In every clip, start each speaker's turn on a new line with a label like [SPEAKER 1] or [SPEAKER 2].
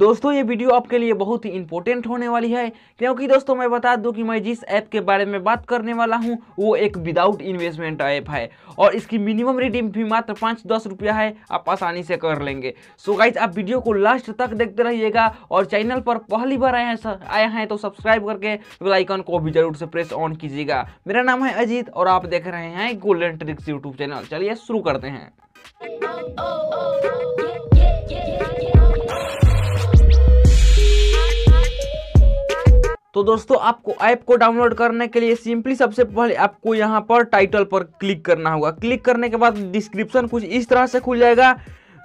[SPEAKER 1] दोस्तों ये वीडियो आपके लिए बहुत ही इंपॉर्टेंट होने वाली है क्योंकि दोस्तों मैं बता दूं कि मैं जिस ऐप के बारे में बात करने वाला हूं वो एक विदाउट इन्वेस्टमेंट ऐप है और इसकी मिनिमम रिडीम भी मात्र पाँच दस रुपया है आप आसानी से कर लेंगे सो गाइज आप वीडियो को लास्ट तक देखते रहिएगा और चैनल पर पहली बार आए हैं आए हैं तो सब्सक्राइब करके बेलाइकन को भी जरूर से प्रेस ऑन कीजिएगा मेरा नाम है अजीत और आप देख रहे हैं गोल्डन ट्रिक्स यूट्यूब चैनल चलिए शुरू करते हैं तो दोस्तों आपको ऐप को डाउनलोड करने के लिए सिंपली सबसे पहले आपको यहाँ पर टाइटल पर क्लिक करना होगा क्लिक करने के बाद डिस्क्रिप्शन कुछ इस तरह से खुल जाएगा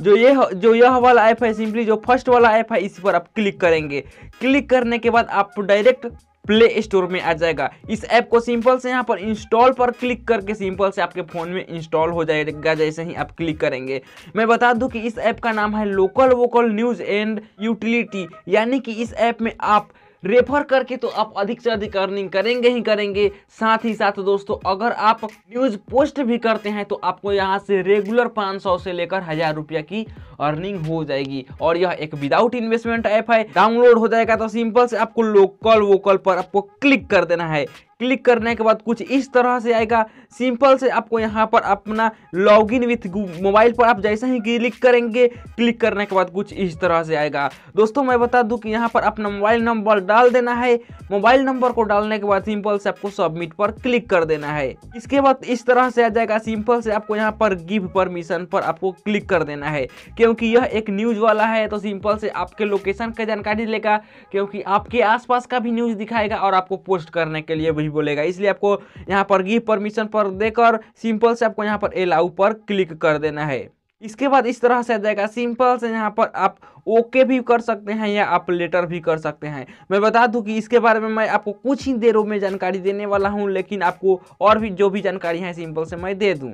[SPEAKER 1] जो ये जो यह वाला ऐप है सिंपली जो फर्स्ट वाला ऐप है इस पर आप क्लिक करेंगे क्लिक करने के बाद आप डायरेक्ट प्ले स्टोर में आ जाएगा इस ऐप को सिंपल से यहाँ पर इंस्टॉल पर क्लिक करके सिंपल से आपके फ़ोन में इंस्टॉल हो जाएगा जैसे ही आप क्लिक करेंगे मैं बता दूं कि इस ऐप का नाम है local vocal news and utility यानी कि इस ऐप में आप रेफर करके तो आप अधिक से अधिक अर्निंग करेंगे ही करेंगे साथ ही साथ दोस्तों अगर आप न्यूज़ पोस्ट भी करते हैं तो आपको यहाँ से रेगुलर 500 से लेकर हज़ार रुपया की अर्निंग हो जाएगी और यह एक विदाउट इन्वेस्टमेंट ऐप है डाउनलोड हो जाएगा तो सिंपल से आपको लोकल वोकल पर आपको क्लिक कर देना है क्लिक करने के बाद कुछ इस तरह से आएगा सिंपल से आपको यहाँ पर अपना लॉग इन विथ मोबाइल पर आप जैसे ही क्लिक करेंगे क्लिक करने के बाद कुछ इस तरह से आएगा दोस्तों मैं बता दूँ कि यहाँ पर अपना मोबाइल नंबर डाल देना है मोबाइल नंबर को डालने के बाद सिंपल से आपको सबमिट पर क्लिक कर देना है इसके बाद इस तरह से आ जाएगा सिंपल से आपको यहाँ पर गिव परमिशन पर आपको क्लिक कर देना है क्योंकि यह एक न्यूज़ वाला है तो सिंपल से आपके लोकेशन का जानकारी लेगा क्योंकि आपके आसपास का भी न्यूज़ दिखाएगा और आपको पोस्ट करने के लिए भी नहीं बोलेगा इसलिए आपको यहाँ पर गिव परमिशन पर देकर सिंपल से आपको यहाँ पर एलाउ पर क्लिक कर देना है इसके बाद इस तरह से जाएगा सिंपल से यहाँ पर आप ओके भी कर सकते हैं या आप लेटर भी कर सकते हैं मैं बता दूं कि इसके बारे में मैं आपको कुछ ही देरों में जानकारी देने वाला हूं लेकिन आपको और भी जो भी जानकारी है सिंपल से मैं दे दूं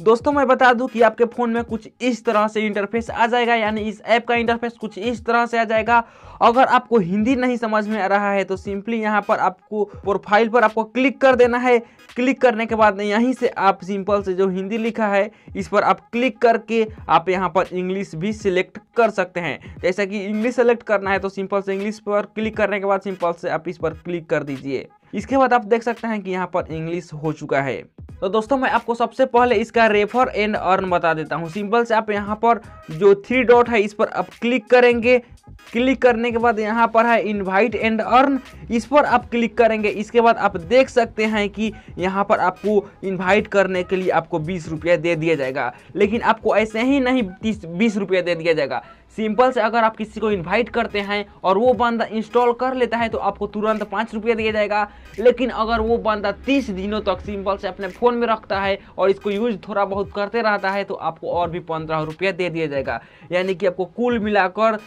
[SPEAKER 1] दोस्तों मैं बता दूं कि आपके फ़ोन में कुछ इस तरह से इंटरफेस आ जाएगा यानी इस ऐप का इंटरफेस कुछ इस तरह से आ जाएगा अगर आपको हिंदी नहीं समझ में आ रहा है तो सिंपली यहाँ पर आपको प्रोफाइल पर आपको क्लिक कर देना है क्लिक करने के बाद यहीं से आप सिंपल से जो हिंदी लिखा है इस पर आप क्लिक करके आप यहाँ पर इंग्लिश भी सिलेक्ट कर सकते हैं जैसा कि इंग्लिश सेलेक्ट करना है तो सिंपल से इंग्लिश पर क्लिक करने के बाद सिंपल से आप इस पर क्लिक कर दीजिए इसके बाद आप देख सकते हैं कि यहाँ पर इंग्लिश हो चुका है तो दोस्तों मैं आपको सबसे पहले इसका रेफर एंड अर्न बता देता हूँ सिंपल से आप यहाँ पर जो थ्री डॉट है इस पर आप क्लिक करेंगे क्लिक करने के बाद यहाँ पर है इनवाइट एंड अर्न इस पर आप क्लिक करेंगे इसके बाद आप देख सकते हैं कि यहाँ पर आपको इनवाइट करने के लिए आपको बीस रुपया दे दिया जाएगा लेकिन आपको ऐसे ही नहीं तीस बीस रुपया दे दिया जाएगा सिंपल से अगर आप किसी को इनवाइट करते हैं और वो बंदा इंस्टॉल कर लेता है तो आपको तुरंत पाँच रुपया दिया जाएगा लेकिन अगर वो बंदा तीस दिनों तक सिंपल से अपने फ़ोन में रखता है और इसको यूज थोड़ा बहुत करते रहता है तो आपको और भी पंद्रह रुपया दे दिया जाएगा यानी कि आपको कुल मिलाकर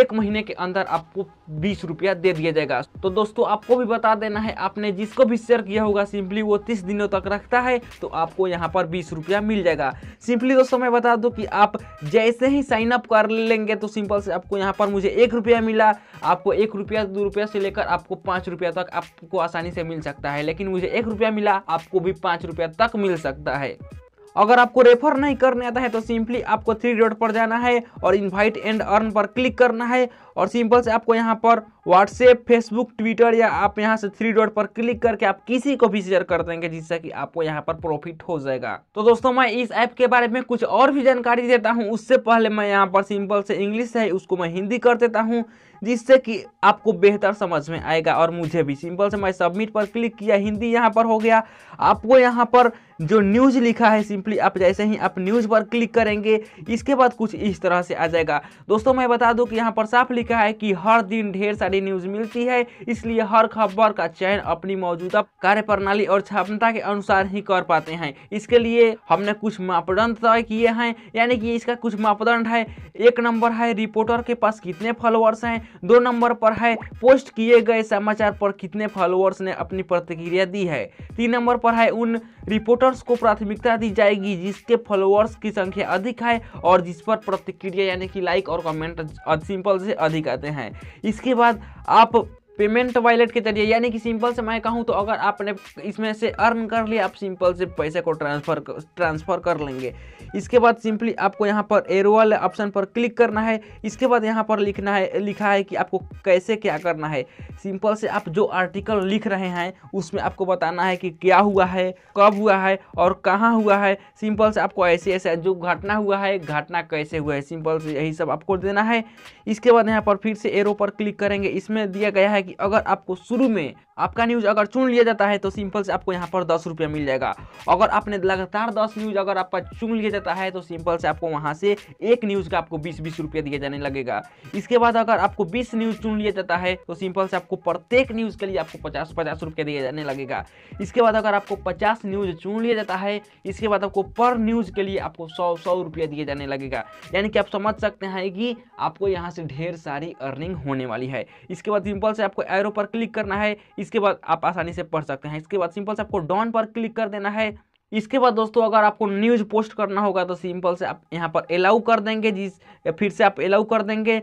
[SPEAKER 1] एक महीने के अंदर आपको बीस रुपया दे दिया जाएगा तो दोस्तों आपको भी बता देना है आपने जिसको भी शेयर किया होगा सिंपली वो तीस दिनों तक रखता है तो आपको यहाँ पर बीस रुपया मिल जाएगा सिंपली दोस्तों मैं बता दूँ कि आप जैसे ही साइन अप कर लेंगे करेंगे तो सिंपल से आपको यहाँ पर मुझे एक रुपया मिला आपको एक रुपया दो रुपया से लेकर आपको पाँच रुपया तक आपको आसानी से मिल सकता है लेकिन मुझे एक रुपया मिला आपको भी पाँच रुपया तक मिल सकता है अगर आपको रेफर नहीं करने आता है तो सिंपली आपको थ्री डॉट पर जाना है और इनवाइट एंड अर्न पर क्लिक करना है और सिंपल से आपको यहाँ पर व्हाट्सएप फेसबुक ट्विटर या आप यहाँ से थ्री डॉट पर क्लिक करके आप किसी को भी शेयर कर देंगे जिससे कि आपको यहाँ पर प्रॉफिट हो जाएगा तो दोस्तों मैं इस ऐप के बारे में कुछ और भी जानकारी देता हूँ उससे पहले मैं यहाँ पर सिंपल से इंग्लिश है उसको मैं हिंदी कर देता हूँ जिससे कि आपको बेहतर समझ में आएगा और मुझे भी सिंपल से मैं सबमिट पर क्लिक किया हिंदी यहाँ पर हो गया आपको यहाँ पर जो न्यूज लिखा है सिंपली आप जैसे ही आप न्यूज पर क्लिक करेंगे इसके बाद कुछ इस तरह से आ जाएगा दोस्तों मैं बता दूं कि यहाँ पर साफ लिखा है कि हर दिन ढेर सारे सारी न्यूज मिलती है इसलिए हर खबर का चयन अपनी मौजूदा कार्य प्रणाली और क्षमता के अनुसार ही कर पाते हैं इसके लिए हमने कुछ मापदंड तय किए हैं यानी कि इसका कुछ मापदंड है एक नंबर है रिपोर्टर के पास कितने फॉलोअर्स हैं दो नंबर पर है पोस्ट किए गए समाचार पर कितने फॉलोअर्स ने अपनी प्रतिक्रिया दी है तीन नंबर पर है उन रिपोर्टर्स को प्राथमिकता दी जाएगी जिसके फॉलोअर्स की संख्या अधिक है और जिस पर प्रतिक्रिया यानी कि लाइक और कमेंट सिंपल से अधिक आते हैं इसके बाद आप पेमेंट वॉलेट के जरिए यानी कि सिंपल से मैं कहूँ तो अगर आपने इसमें से अर्न कर लिया आप सिंपल से पैसे को ट्रांसफर ट्रांसफर कर लेंगे इसके बाद सिंपली आपको यहाँ पर एरोल ऑप्शन पर क्लिक करना है इसके बाद यहाँ पर लिखना है लिखा है कि आपको कैसे क्या करना है सिंपल से आप जो आर्टिकल लिख रहे हैं उसमें आपको बताना है कि क्या हुआ है कब हुआ है और कहाँ हुआ है सिंपल से आपको ऐसे ऐसे जो घटना हुआ है घटना कैसे हुआ है सिंपल से यही सब आपको देना है इसके बाद यहाँ पर फिर से एरो पर क्लिक करेंगे इसमें दिया गया है है कि अगर आपको शुरू में आपका न्यूज़ अगर चुन लिया जाता है तो सिंपल से आपको यहाँ पर दस रुपया मिल जाएगा अगर आपने लगातार दस न्यूज़ अगर आपका चुन लिया जाता है तो सिंपल से आपको वहाँ से एक न्यूज़ का आपको बीस बीस रुपया दिया जाने लगेगा इसके बाद अगर आपको बीस न्यूज़ चुन लिया जाता है तो सिंपल से आपको प्रत्येक न्यूज़ के लिए आपको पचास पचास रुपया दिया जाने लगेगा इसके बाद अगर आपको पचास न्यूज़ चुन लिया जाता है इसके बाद आपको पर न्यूज़ के लिए आपको सौ सौ रुपया दिया जाने लगेगा यानी कि आप समझ सकते हैं कि आपको यहाँ से ढेर सारी अर्निंग होने वाली है इसके बाद सिंपल से आपको एरो पर क्लिक करना है इसके बाद आप आसानी से पढ़ सकते हैं इसके बाद सिंपल से आपको डॉन पर क्लिक कर देना है इसके बाद दोस्तों अगर आपको न्यूज पोस्ट करना होगा तो सिंपल से आप यहाँ पर अलाउ कर देंगे जिस फिर से आप अलाउ कर देंगे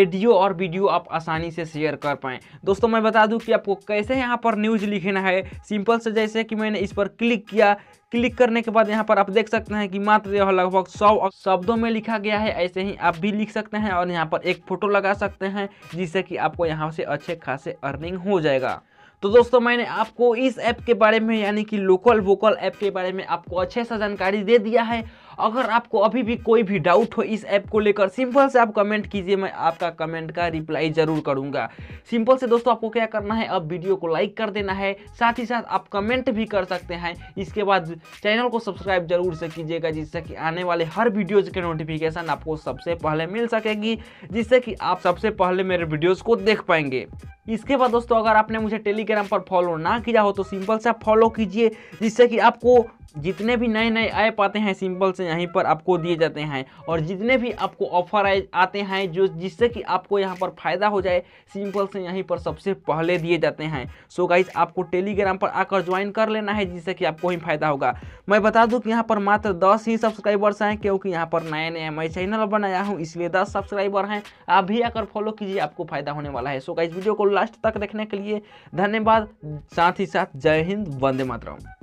[SPEAKER 1] एडियो और वीडियो आप आसानी से शेयर कर पाएँ दोस्तों मैं बता दूँ कि आपको कैसे यहाँ पर न्यूज लिखना है सिंपल से जैसे कि मैंने इस पर क्लिक किया क्लिक करने के बाद यहाँ पर आप देख सकते हैं कि मात्र यह लगभग सौ शब्दों में लिखा गया है ऐसे ही आप भी लिख सकते हैं और यहाँ पर एक फ़ोटो लगा सकते हैं जिससे कि आपको यहाँ से अच्छे खासे अर्निंग हो जाएगा तो दोस्तों मैंने आपको इस ऐप के बारे में यानी कि लोकल वोकल ऐप के बारे में आपको अच्छे सा जानकारी दे दिया है अगर आपको अभी भी कोई भी डाउट हो इस ऐप को लेकर सिंपल से आप कमेंट कीजिए मैं आपका कमेंट का रिप्लाई ज़रूर करूँगा सिंपल से दोस्तों आपको क्या करना है अब वीडियो को लाइक कर देना है साथ ही साथ आप कमेंट भी कर सकते हैं इसके बाद चैनल को सब्सक्राइब जरूर से कीजिएगा जिससे कि आने वाले हर वीडियोज के नोटिफिकेशन आपको सबसे पहले मिल सकेगी जिससे कि आप सबसे पहले मेरे वीडियोज़ को देख पाएंगे इसके बाद दोस्तों अगर आपने मुझे टेलीग्राम पर फॉलो ना किया हो तो सिंपल से आप फॉलो कीजिए जिससे कि आपको जितने भी नए नए ऐप आते हैं सिंपल से यहीं पर आपको दिए जाते हैं और जितने भी आपको ऑफर आते हैं जो जिससे कि आपको यहाँ पर फ़ायदा हो जाए सिंपल से यहीं पर सबसे पहले दिए जाते हैं सो गाइज आपको टेलीग्राम पर आकर ज्वाइन कर लेना है जिससे कि आपको ही फ़ायदा होगा मैं बता दूँ कि यहाँ पर मात्र दस ही सब्सक्राइबर्स हैं क्योंकि यहाँ पर नए नए मैं चैनल बनाया हूँ इसलिए दस सब्सक्राइबर हैं आप भी आकर फॉलो कीजिए आपको फ़ायदा होने वाला है सो गाइज वीडियो को लास्ट तक देखने के लिए धन्यवाद साथ ही साथ जय हिंद वंदे मातरम